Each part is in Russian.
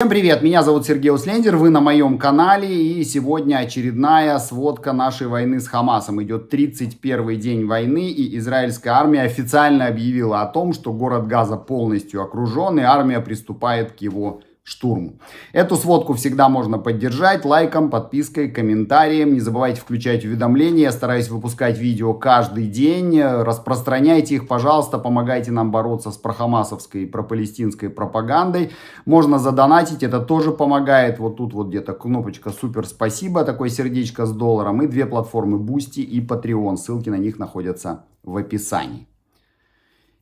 Всем привет, меня зовут Сергей Услендер, вы на моем канале и сегодня очередная сводка нашей войны с Хамасом. Идет 31 день войны и израильская армия официально объявила о том, что город Газа полностью окружен и армия приступает к его штурм. Эту сводку всегда можно поддержать лайком, подпиской, комментарием. Не забывайте включать уведомления. Я стараюсь выпускать видео каждый день. Распространяйте их, пожалуйста. Помогайте нам бороться с прохамасовской и пропалестинской пропагандой. Можно задонатить, это тоже помогает. Вот тут вот где-то кнопочка «Супер спасибо», такое сердечко с долларом. И две платформы Boosty и Patreon. Ссылки на них находятся в описании.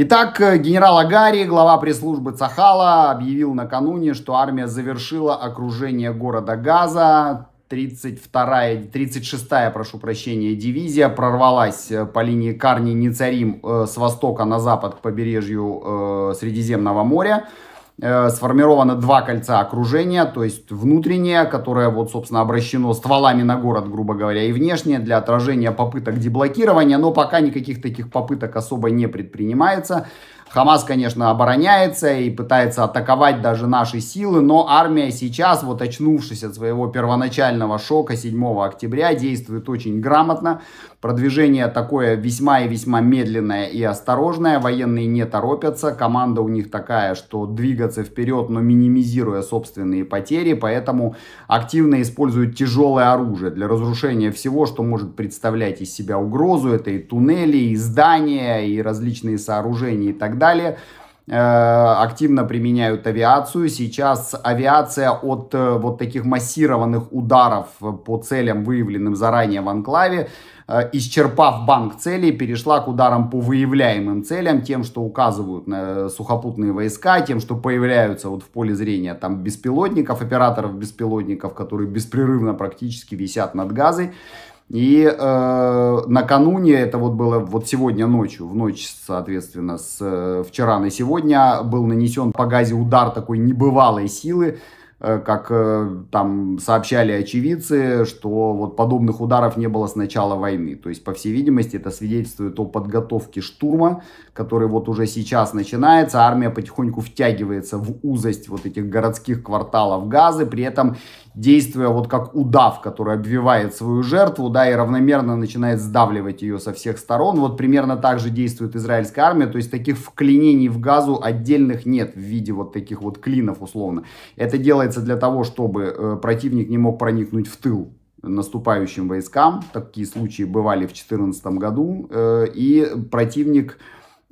Итак, э, генерал Агари, глава пресс-службы Цахала, объявил накануне, что армия завершила окружение города Газа. 32-я, 36-я, прошу прощения, дивизия прорвалась э, по линии Карни-Ницарим э, с востока на запад к побережью Средиземного моря. Э, сформировано два кольца окружения, то есть внутреннее, которое вот, собственно, обращено стволами на город, грубо говоря, и внешнее для отражения попыток деблокирования, но пока никаких таких попыток особо не предпринимается. Хамас, конечно, обороняется и пытается атаковать даже наши силы, но армия сейчас, вот очнувшись от своего первоначального шока 7 октября, действует очень грамотно. Продвижение такое весьма и весьма медленное и осторожное, военные не торопятся, команда у них такая, что двигаться вперед, но минимизируя собственные потери, поэтому активно используют тяжелое оружие для разрушения всего, что может представлять из себя угрозу. Это и туннели, и здания, и различные сооружения и так далее далее э, активно применяют авиацию. Сейчас авиация от э, вот таких массированных ударов по целям, выявленным заранее в анклаве, э, исчерпав банк целей, перешла к ударам по выявляемым целям, тем, что указывают на сухопутные войска, тем, что появляются вот в поле зрения там беспилотников, операторов беспилотников, которые беспрерывно практически висят над газой. И э, накануне, это вот было вот сегодня ночью, в ночь, соответственно, с э, вчера на сегодня, был нанесен по газе удар такой небывалой силы, Э, как э, там сообщали очевидцы, что вот подобных ударов не было с начала войны. То есть, по всей видимости, это свидетельствует о подготовке штурма, который вот уже сейчас начинается. Армия потихоньку втягивается в узость вот этих городских кварталов Газы, при этом действуя вот как удав, который обвивает свою жертву, да, и равномерно начинает сдавливать ее со всех сторон. Вот примерно так же действует израильская армия, то есть таких вклинений в газу отдельных нет в виде вот таких вот клинов условно. Это делает делается для того, чтобы э, противник не мог проникнуть в тыл наступающим войскам. Такие случаи бывали в 2014 году. Э, и противник,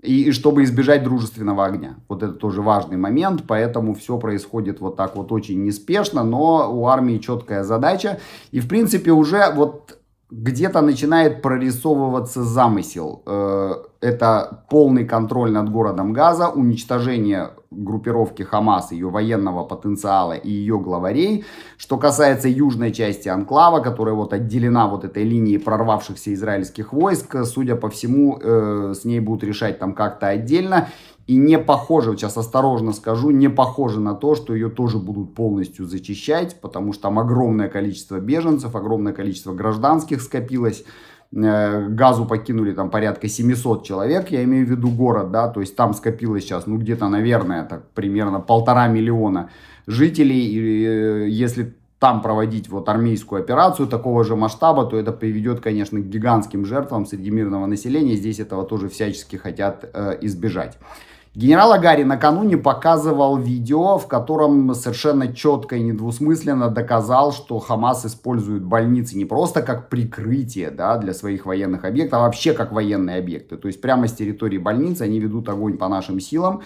и, и чтобы избежать дружественного огня. Вот это тоже важный момент, поэтому все происходит вот так вот очень неспешно, но у армии четкая задача. И, в принципе, уже вот где-то начинает прорисовываться замысел. Э, это полный контроль над городом Газа, уничтожение группировки Хамас, ее военного потенциала и ее главарей. Что касается южной части анклава, которая вот отделена вот этой линией прорвавшихся израильских войск, судя по всему, э, с ней будут решать там как-то отдельно. И не похоже, сейчас осторожно скажу, не похоже на то, что ее тоже будут полностью зачищать, потому что там огромное количество беженцев, огромное количество гражданских скопилось. Э, газу покинули там порядка 700 человек, я имею в виду город, да, то есть там скопилось сейчас, ну, где-то, наверное, так примерно полтора миллиона жителей, и э, если там проводить вот армейскую операцию такого же масштаба, то это приведет, конечно, к гигантским жертвам среди мирного населения. Здесь этого тоже всячески хотят э, избежать. Генерал Агари накануне показывал видео, в котором совершенно четко и недвусмысленно доказал, что Хамас использует больницы не просто как прикрытие да, для своих военных объектов, а вообще как военные объекты. То есть прямо с территории больницы они ведут огонь по нашим силам.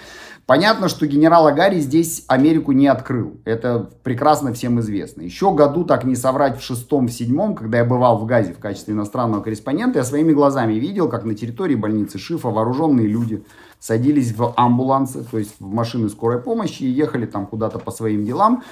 Понятно, что генерал Агари здесь Америку не открыл. Это прекрасно всем известно. Еще году, так не соврать, в шестом, в седьмом, когда я бывал в Газе в качестве иностранного корреспондента, я своими глазами видел, как на территории больницы Шифа вооруженные люди садились в амбулансы, то есть в машины скорой помощи и ехали там куда-то по своим делам.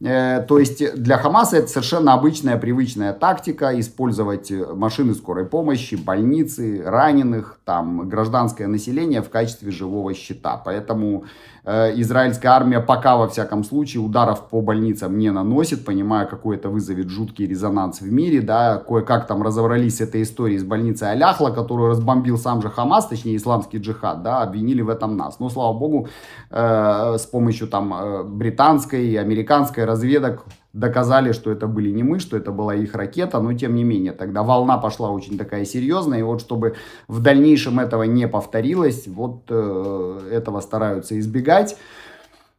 Э, то есть для Хамаса это совершенно обычная, привычная тактика использовать э, машины скорой помощи, больницы, раненых, там, гражданское население в качестве живого щита. Поэтому э, израильская армия пока, во всяком случае, ударов по больницам не наносит, понимая, какой это вызовет жуткий резонанс в мире, да, кое-как там разобрались с этой историей с больницей Аляхла, которую разбомбил сам же Хамас, точнее, исламский джихад, да, обвинили в этом нас. Но, слава богу, э, с помощью там э, британской, и американской разведок доказали, что это были не мы, что это была их ракета, но тем не менее, тогда волна пошла очень такая серьезная, и вот чтобы в дальнейшем этого не повторилось, вот э, этого стараются избегать.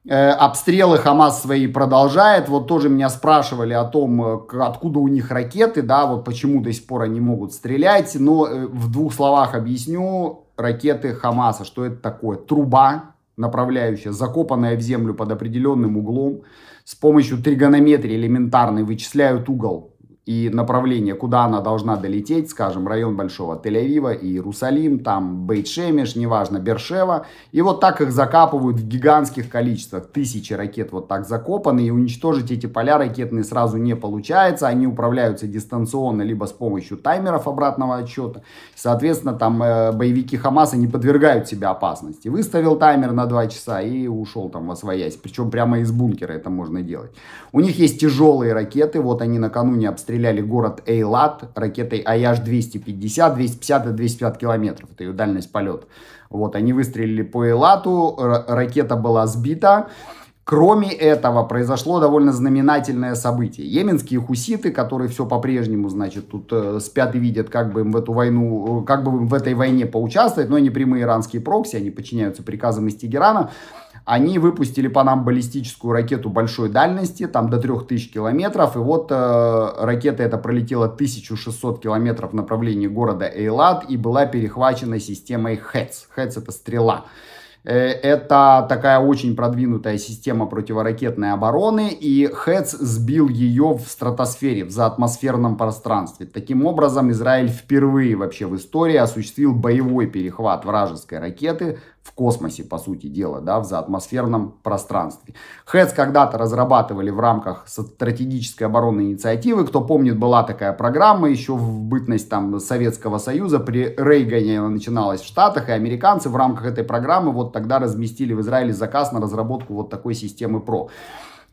Э, обстрелы Хамас свои продолжает. Вот тоже меня спрашивали о том, э, откуда у них ракеты, да, вот почему до сих пор они могут стрелять. Но э, в двух словах объясню ракеты Хамаса, что это такое. Труба, направляющая, закопанная в землю под определенным углом, с помощью тригонометрии элементарной вычисляют угол и направление, куда она должна долететь, скажем, район Большого Тель-Авива, Иерусалим, там Бейт-Шемеш, неважно, Бершева. И вот так их закапывают в гигантских количествах. Тысячи ракет вот так закопаны, и уничтожить эти поля ракетные сразу не получается. Они управляются дистанционно, либо с помощью таймеров обратного отсчета. Соответственно, там э, боевики Хамаса не подвергают себя опасности. Выставил таймер на 2 часа и ушел там во своясь. Причем прямо из бункера это можно делать. У них есть тяжелые ракеты, вот они накануне обстреляли обстреляли город Эйлат ракетой Аяж-250, 250 и 250 километров, это ее дальность полета. Вот, они выстрелили по Эйлату, ракета была сбита, Кроме этого, произошло довольно знаменательное событие. Йеменские хуситы, которые все по-прежнему, значит, тут э, спят и видят, как бы им в эту войну, как бы им в этой войне поучаствовать, но они прямые иранские прокси, они подчиняются приказам из Тегерана они выпустили по нам баллистическую ракету большой дальности, там до 3000 километров, и вот э, ракета эта пролетела 1600 километров в направлении города Эйлат и была перехвачена системой ХЭЦ. ХЭЦ это стрела. Э, это такая очень продвинутая система противоракетной обороны, и Хэц сбил ее в стратосфере, в заатмосферном пространстве. Таким образом, Израиль впервые вообще в истории осуществил боевой перехват вражеской ракеты в космосе, по сути дела, да, в заатмосферном пространстве. ХЭЦ когда-то разрабатывали в рамках стратегической оборонной инициативы. Кто помнит, была такая программа еще в бытность там Советского Союза. При Рейгане она начиналась в Штатах, и американцы в рамках этой программы вот тогда разместили в Израиле заказ на разработку вот такой системы ПРО.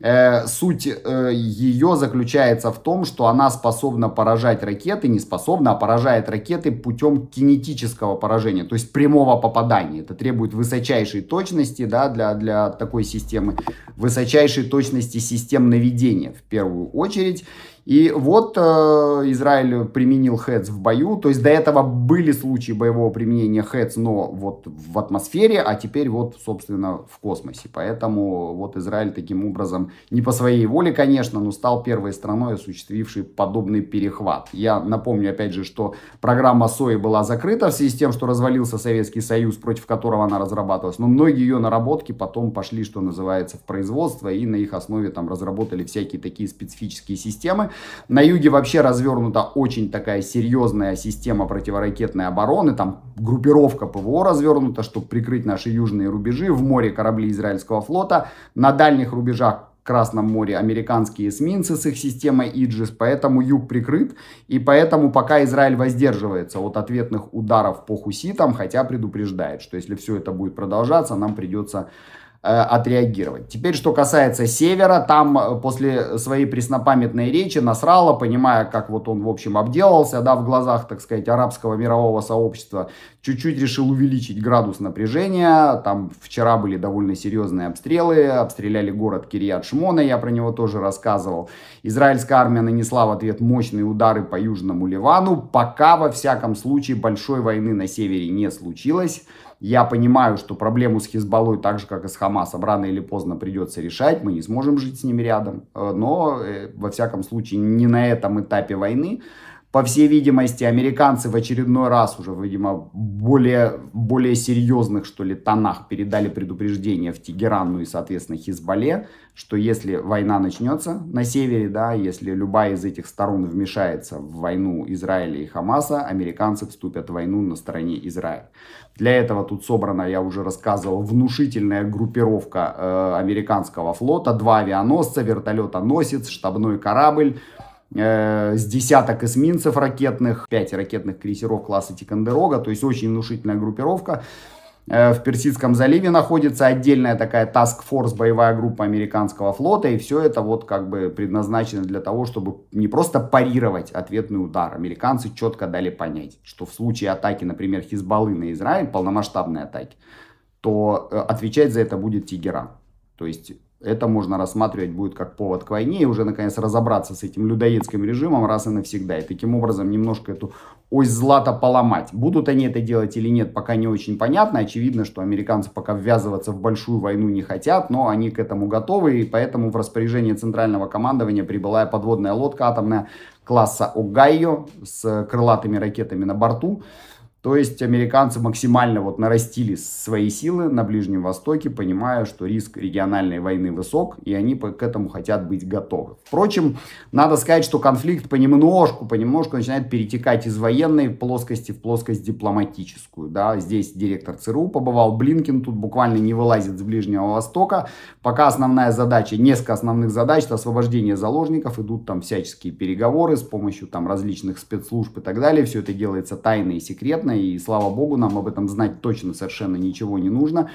Э, суть э, ее заключается в том, что она способна поражать ракеты, не способна, а поражает ракеты путем кинетического поражения, то есть прямого попадания. Это требует высочайшей точности да, для, для такой системы, высочайшей точности систем наведения в первую очередь. И вот э, Израиль применил ХЭЦ в бою, то есть до этого были случаи боевого применения ХЭЦ, но вот в атмосфере, а теперь вот, собственно, в космосе. Поэтому вот Израиль таким образом, не по своей воле, конечно, но стал первой страной, осуществившей подобный перехват. Я напомню, опять же, что программа СОИ была закрыта в связи с тем, что развалился Советский Союз, против которого она разрабатывалась, но многие ее наработки потом пошли, что называется, в производство, и на их основе там разработали всякие такие специфические системы, на юге вообще развернута очень такая серьезная система противоракетной обороны. Там группировка ПВО развернута, чтобы прикрыть наши южные рубежи. В море корабли израильского флота. На дальних рубежах Красном море американские эсминцы с их системой Иджис, поэтому юг прикрыт, и поэтому пока Израиль воздерживается от ответных ударов по хуситам, хотя предупреждает, что если все это будет продолжаться, нам придется Э, отреагировать. Теперь, что касается Севера, там э, после своей преснопамятной речи насрало, понимая, как вот он, в общем, обделался, да, в глазах, так сказать, арабского мирового сообщества, чуть-чуть решил увеличить градус напряжения. Там вчера были довольно серьезные обстрелы, обстреляли город Кирьят-Шмона, я про него тоже рассказывал. Израильская армия нанесла в ответ мощные удары по Южному Ливану, пока, во всяком случае, большой войны на Севере не случилось. Я понимаю, что проблему с Хизбаллой, так же, как и с Хамасом, Хамасом рано или поздно придется решать, мы не сможем жить с ними рядом, э, но, э, во всяком случае, не на этом этапе войны, по всей видимости, американцы в очередной раз уже, видимо, более, более серьезных, что ли, тонах передали предупреждение в Тегеран, ну и, соответственно, Хизбалле, что если война начнется на севере, да, если любая из этих сторон вмешается в войну Израиля и Хамаса, американцы вступят в войну на стороне Израиля. Для этого тут собрана, я уже рассказывал, внушительная группировка э, американского флота, два авианосца, вертолетоносец, штабной корабль, Э, с десяток эсминцев ракетных, 5 ракетных крейсеров класса Тикандерога, то есть очень внушительная группировка. Э, в Персидском заливе находится отдельная такая Task Force, боевая группа американского флота, и все это вот как бы предназначено для того, чтобы не просто парировать ответный удар. Американцы четко дали понять, что в случае атаки, например, Хизбаллы на Израиль, полномасштабной атаки, то э, отвечать за это будет Тигера То есть это можно рассматривать будет как повод к войне и уже, наконец, разобраться с этим людоедским режимом раз и навсегда. И таким образом немножко эту ось то поломать. Будут они это делать или нет, пока не очень понятно. Очевидно, что американцы пока ввязываться в большую войну не хотят, но они к этому готовы, и поэтому в распоряжение центрального командования прибыла подводная лодка атомная класса Огайо с крылатыми ракетами на борту. То есть американцы максимально вот нарастили свои силы на Ближнем Востоке, понимая, что риск региональной войны высок, и они к этому хотят быть готовы. Впрочем, надо сказать, что конфликт понемножку, понемножку начинает перетекать из военной плоскости в плоскость дипломатическую. Да? Здесь директор ЦРУ побывал, Блинкин тут буквально не вылазит с Ближнего Востока. Пока основная задача, несколько основных задач, это освобождение заложников, идут там всяческие переговоры с помощью там различных спецслужб и так далее. Все это делается тайно и секретно понятно, и слава богу, нам об этом знать точно совершенно ничего не нужно.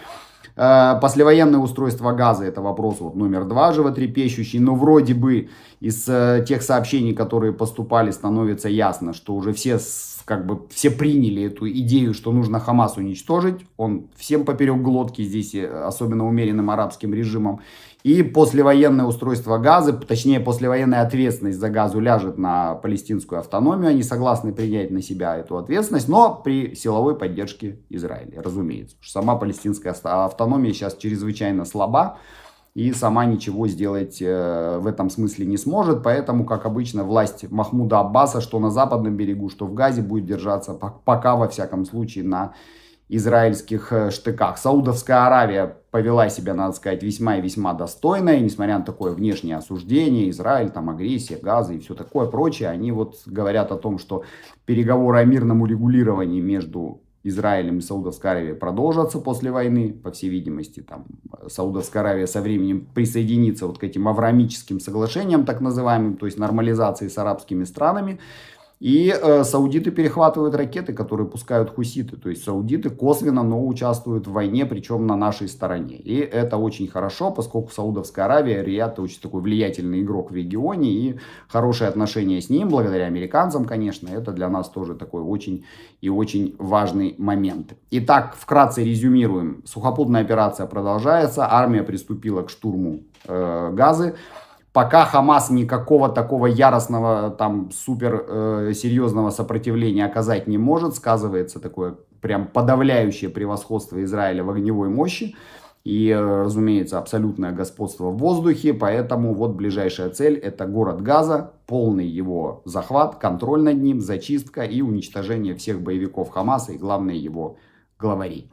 Э, послевоенное устройство газа – это вопрос вот номер два животрепещущий, но вроде бы из э, тех сообщений, которые поступали, становится ясно, что уже все как бы все приняли эту идею, что нужно Хамас уничтожить. Он всем поперек глотки здесь, э, особенно умеренным арабским режимом. И послевоенное устройство газа, точнее послевоенная ответственность за газу ляжет на палестинскую автономию. Они согласны принять на себя эту ответственность, но при силовой поддержке Израиля, разумеется. Сама палестинская автономия сейчас чрезвычайно слаба и сама ничего сделать э, в этом смысле не сможет. Поэтому, как обычно, власть Махмуда Аббаса, что на западном берегу, что в Газе, будет держаться пока, во всяком случае, на израильских э, штыках. Саудовская Аравия повела себя, надо сказать, весьма и весьма достойно, и несмотря на такое внешнее осуждение, Израиль, там агрессия, газа и все такое прочее, они вот говорят о том, что переговоры о мирном урегулировании между Израилем и Саудовской Аравией продолжатся после войны, по всей видимости, там Саудовская Аравия со временем присоединится вот к этим аврамическим соглашениям, так называемым, то есть нормализации с арабскими странами, и э, саудиты перехватывают ракеты, которые пускают хуситы. То есть саудиты косвенно, но участвуют в войне, причем на нашей стороне. И это очень хорошо, поскольку Саудовская Аравия, Рият очень такой влиятельный игрок в регионе. И хорошие отношения с ним, благодаря американцам, конечно, это для нас тоже такой очень и очень важный момент. Итак, вкратце резюмируем. Сухопутная операция продолжается, армия приступила к штурму э, Газы пока Хамас никакого такого яростного, там, супер э, серьезного сопротивления оказать не может, сказывается такое прям подавляющее превосходство Израиля в огневой мощи и, э, разумеется, абсолютное господство в воздухе, поэтому вот ближайшая цель – это город Газа, полный его захват, контроль над ним, зачистка и уничтожение всех боевиков Хамаса и, главное, его главарей.